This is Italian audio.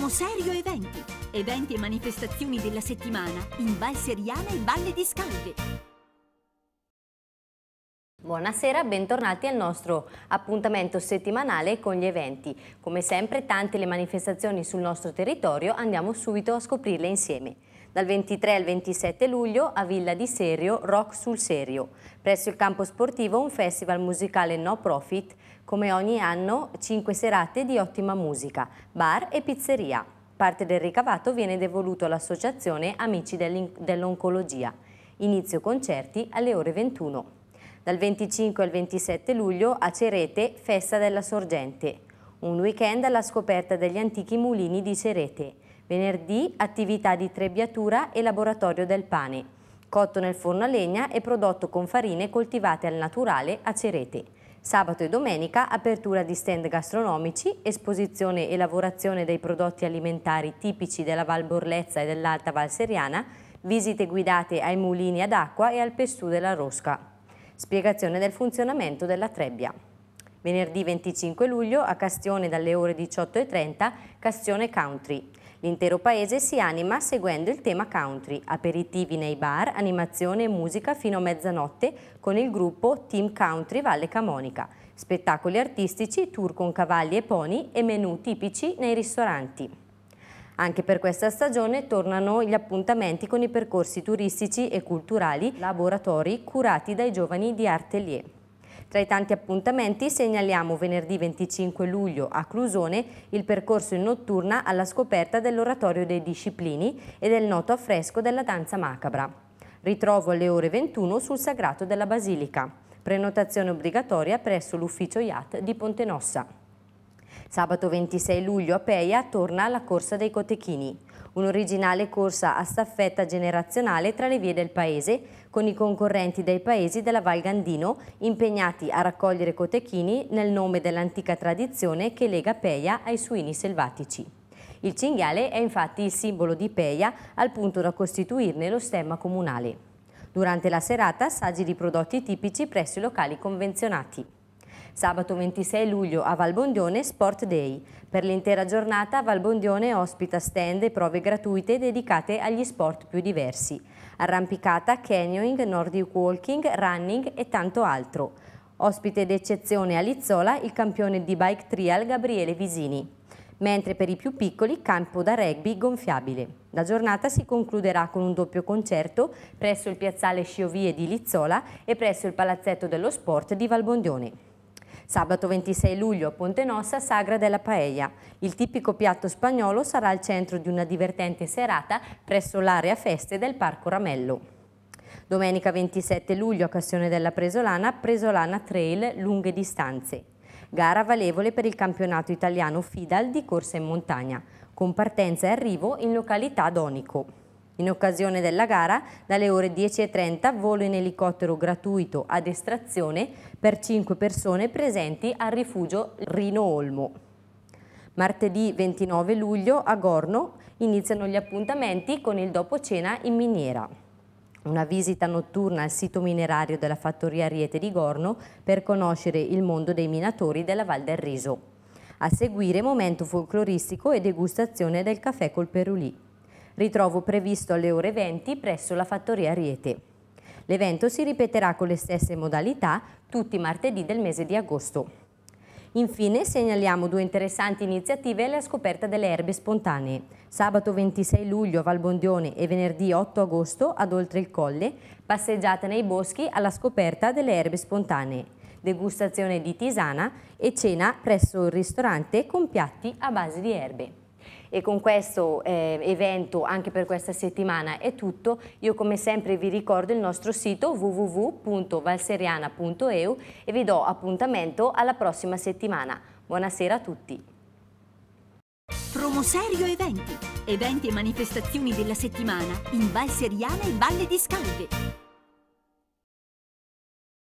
Promuoviamo Serio Eventi, eventi e manifestazioni della settimana in Val Seriana e Valle di Scalde. Buonasera, bentornati al nostro appuntamento settimanale con gli eventi. Come sempre tante le manifestazioni sul nostro territorio, andiamo subito a scoprirle insieme dal 23 al 27 luglio a Villa di Serio, Rock sul Serio. Presso il campo sportivo un festival musicale no profit, come ogni anno 5 serate di ottima musica, bar e pizzeria. Parte del ricavato viene devoluto all'associazione Amici dell'Oncologia. Inizio concerti alle ore 21. Dal 25 al 27 luglio a Cerete, Festa della Sorgente. Un weekend alla scoperta degli antichi mulini di Cerete Venerdì attività di trebbiatura e laboratorio del pane, cotto nel forno a legna e prodotto con farine coltivate al naturale a Cerete. Sabato e domenica apertura di stand gastronomici, esposizione e lavorazione dei prodotti alimentari tipici della Val Borlezza e dell'Alta Val Seriana, visite guidate ai mulini ad acqua e al pestù della Rosca. Spiegazione del funzionamento della trebbia. Venerdì 25 luglio a Castione dalle ore 18.30 Castione Country. L'intero paese si anima seguendo il tema country, aperitivi nei bar, animazione e musica fino a mezzanotte con il gruppo Team Country Valle Camonica, spettacoli artistici, tour con cavalli e pony e menù tipici nei ristoranti. Anche per questa stagione tornano gli appuntamenti con i percorsi turistici e culturali, laboratori curati dai giovani di Artelier. Tra i tanti appuntamenti segnaliamo venerdì 25 luglio a Clusone il percorso in notturna alla scoperta dell'oratorio dei disciplini e del noto affresco della danza macabra. Ritrovo alle ore 21 sul sagrato della Basilica. Prenotazione obbligatoria presso l'ufficio IAT di Ponte Nossa. Sabato 26 luglio a Peia torna la corsa dei Cotechini, un'originale corsa a staffetta generazionale tra le vie del paese, con i concorrenti dei paesi della Val Gandino impegnati a raccogliere cotechini nel nome dell'antica tradizione che lega Peia ai suini selvatici. Il cinghiale è infatti il simbolo di Peia al punto da costituirne lo stemma comunale. Durante la serata assaggi di prodotti tipici presso i locali convenzionati. Sabato 26 luglio a Valbondione Sport Day. Per l'intera giornata Valbondione ospita stand e prove gratuite dedicate agli sport più diversi. Arrampicata, canyoning, nordic walking, running e tanto altro. Ospite d'eccezione a Lizzola il campione di bike trial Gabriele Visini mentre per i più piccoli campo da rugby gonfiabile. La giornata si concluderà con un doppio concerto presso il piazzale Sciovie di Lizzola e presso il palazzetto dello sport di Valbondione. Sabato 26 luglio, a Ponte Nossa, Sagra della Paella. Il tipico piatto spagnolo sarà al centro di una divertente serata presso l'area feste del Parco Ramello. Domenica 27 luglio a Cassione della Presolana, Presolana Trail lunghe distanze. Gara valevole per il campionato italiano FIDAL di corsa in montagna, con partenza e arrivo in località Donico. In occasione della gara, dalle ore 10.30, volo in elicottero gratuito ad estrazione per 5 persone presenti al rifugio Rino Olmo. Martedì 29 luglio a Gorno iniziano gli appuntamenti con il dopo cena in miniera. Una visita notturna al sito minerario della fattoria Riete di Gorno per conoscere il mondo dei minatori della Val del Riso. A seguire momento folcloristico e degustazione del caffè col perulì. Ritrovo previsto alle ore 20 presso la Fattoria Riete. L'evento si ripeterà con le stesse modalità tutti i martedì del mese di agosto. Infine segnaliamo due interessanti iniziative alla scoperta delle erbe spontanee. Sabato 26 luglio a Valbondione e venerdì 8 agosto ad Oltre il Colle, passeggiata nei boschi alla scoperta delle erbe spontanee, degustazione di tisana e cena presso il ristorante con piatti a base di erbe. E con questo eh, evento, anche per questa settimana, è tutto. Io come sempre vi ricordo il nostro sito www.valseriana.eu e vi do appuntamento alla prossima settimana. Buonasera a tutti. Promoserio Eventi. Eventi e manifestazioni della settimana in Valseriana e Valle di Scalve.